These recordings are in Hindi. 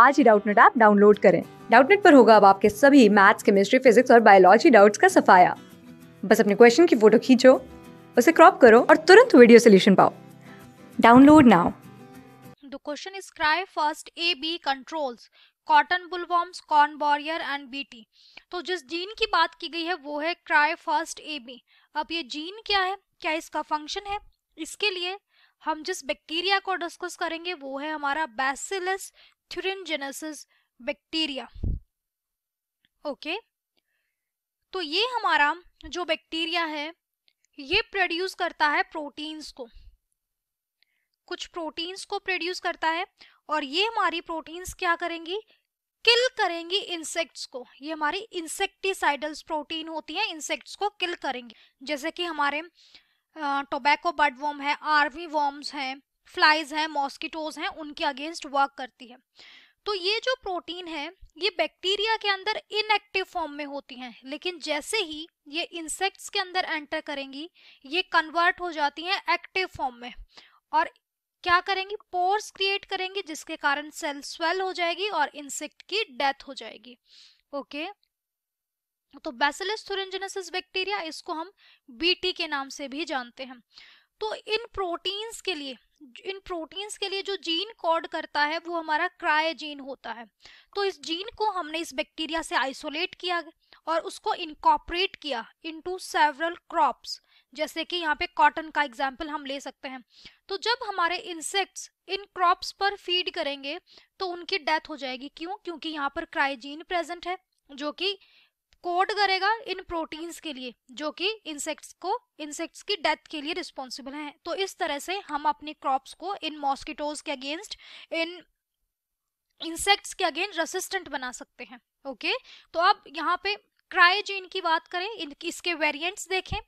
आज ही डाउटनेट ऐप डाउनलोड करें डाउटनेट पर होगा अब आपके सभी मैथ्स केमिस्ट्री फिजिक्स और बायोलॉजी डाउट्स का सफाया बस अपने क्वेश्चन की फोटो खींचो उसे क्रॉप करो और तुरंत वीडियो सोल्यूशन पाओ download now the question is cry first A B controls cotton bollworms corn borer and BT तो जिस जीन की बात की गई है वो है क्राई फर्स्ट ए बी अब ये जीन क्या है क्या इसका फंक्शन है इसके लिए हम जिस बैक्टीरिया को डिस्कस करेंगे वो है हमारा बैसिलस यूथरिनजेनेसिस बैक्टीरिया ओके तो ये हमारा जो बैक्टीरिया है ये प्रोड्यूस करता है प्रोटीन्स को कुछ प्रोटीन्स को प्रोड्यूस करता है और ये हमारी प्रोटीन्स क्या करेंगी किल करेंगी इंसेक्ट्स को ये हमारी इंसेक्टिसाइडल्स प्रोटीन होती है इंसेक्ट्स को किल करेंगी जैसे कि हमारे टोबैको बर्ड वॉर्म है आर्मी वॉम्स हैं फ्लाइज हैं मॉस्किटोज हैं उनके अगेंस्ट वर्क करती है तो ये जो प्रोटीन है ये बैक्टीरिया के अंदर इनएक्टिव फॉर्म में होती हैं लेकिन जैसे ही ये इंसेक्ट्स के अंदर एंटर करेंगी ये कन्वर्ट हो जाती हैं एक्टिव फॉर्म में और क्या करेंगी पोर्स क्रिएट करेंगी जिसके कारण सेल स्वेल हो जाएगी और इंसेक्ट की डेथ हो जाएगी ओके तो बैसिलस थुरंजनेसिस बैक्टीरिया इसको हम बीटी के नाम से भी जानते हैं तो इन प्रोटीन्स के लिए इन प्रोटीन्स के लिए जो जीन कोड करता है वो हमारा क्राय जीन होता है तो इस जीन को हमने इस बैक्टीरिया से आइसोलेट किया और उसको इनकॉपरेट किया इनटू सेवरल क्रॉप्स जैसे कि यहाँ पे कॉटन का एग्जाम्पल हम ले सकते हैं तो जब हमारे इंसेक्ट्स इन क्रॉप्स पर फीड करेंगे तो उनकी डेथ हो जाएगी क्यों क्योंकि यहाँ पर क्राइजीन प्रेजेंट है जो कि कोड करेगा इन प्रोटीन्स के लिए जो कि इंसेक्ट्स को इंसेक्ट्स की डेथ के लिए रिस्पॉन्सिबल हैं तो इस तरह से हम अपने क्रॉप्स को इन मॉस्किटोज के अगेंस्ट इन इंसेक्ट्स के अगेंस्ट रेसिस्टेंट बना सकते हैं ओके तो अब यहाँ पे क्रायोजीन की बात करें इन इसके वेरिएंट्स देखें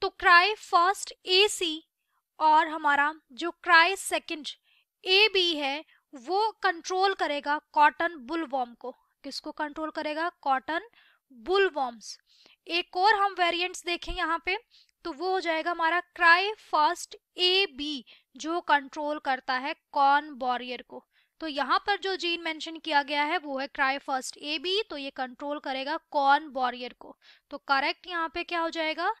तो क्राई फर्स्ट ए सी और हमारा जो क्राई सेकेंड ए बी है वो कंट्रोल करेगा कॉटन बुलवॉर्म को किसको कंट्रोल करेगा कॉटन बुलवॉर्म्स एक और हम वेरिएंट्स देखें यहाँ पे तो वो हो जाएगा हमारा क्राई फास्ट ए बी जो कंट्रोल करता है कॉर्न बॉरियर को तो यहाँ पर जो जीन मेंशन किया गया है वो है क्राई फर्स्ट ए बी तो ये कंट्रोल करेगा कॉर्न बॉरियर को तो करेक्ट यहाँ पे क्या हो जाएगा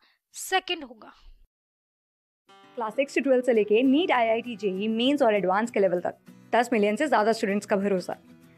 सेकेंड होगा क्लास सिक्स से ट्वेल्व से लेके NEET I I T JEE Mains और एडवांस के लेवल तक दस मिलियन से ज्यादा स्टूडेंट्स का भरोसा